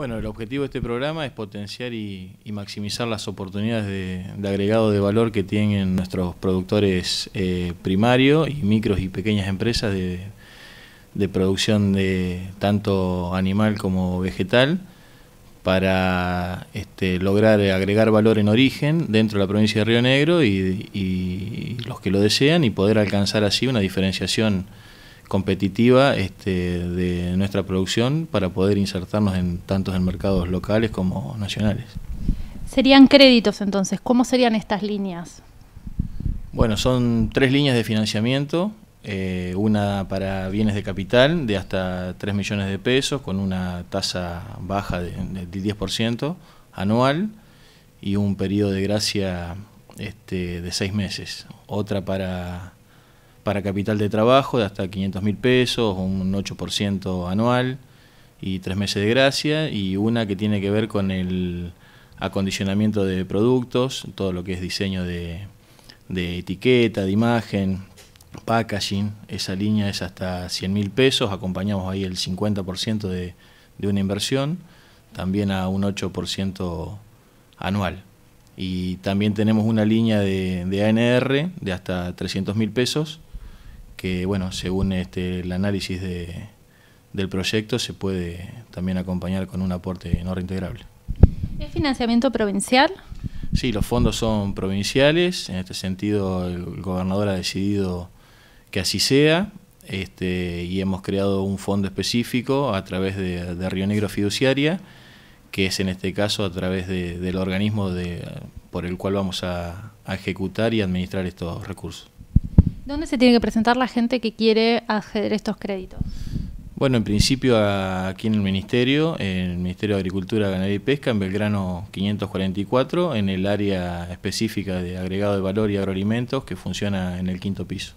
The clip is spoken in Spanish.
Bueno, el objetivo de este programa es potenciar y, maximizar las oportunidades de, agregado de valor que tienen nuestros productores eh, primarios y micros y pequeñas empresas de, producción de tanto animal como vegetal para este, lograr agregar valor en origen dentro de la provincia de Río Negro y, y los que lo desean y poder alcanzar así una diferenciación competitiva este, de nuestra producción para poder insertarnos en tantos en mercados locales como nacionales. Serían créditos entonces, ¿cómo serían estas líneas? Bueno, son tres líneas de financiamiento, eh, una para bienes de capital de hasta 3 millones de pesos con una tasa baja del de 10% anual y un periodo de gracia este, de seis meses. Otra para para capital de trabajo de hasta 500 mil pesos, un 8% anual y tres meses de gracia, y una que tiene que ver con el acondicionamiento de productos, todo lo que es diseño de, etiqueta, de imagen, packaging, esa línea es hasta 100 mil pesos, acompañamos ahí el 50% de, de una inversión, también a un 8% anual. Y también tenemos una línea de, de ANR de hasta 300 mil pesos, que bueno, según este, el análisis del proyecto se puede también acompañar con un aporte no reintegrable. ¿Es financiamiento provincial? Sí, los fondos son provinciales, en este sentido el gobernador ha decidido que así sea este, y hemos creado un fondo específico a través de, Río Negro Fiduciaria, que es en este caso a través del organismo de, por el cual vamos a ejecutar y administrar estos recursos. ¿Dónde se tiene que presentar la gente que quiere acceder a estos créditos? Bueno, en principio aquí en el Ministerio, en el Ministerio de Agricultura, Ganadería y Pesca, en Belgrano 544, en el área específica de agregado de valor y agroalimentos que funciona en el quinto piso.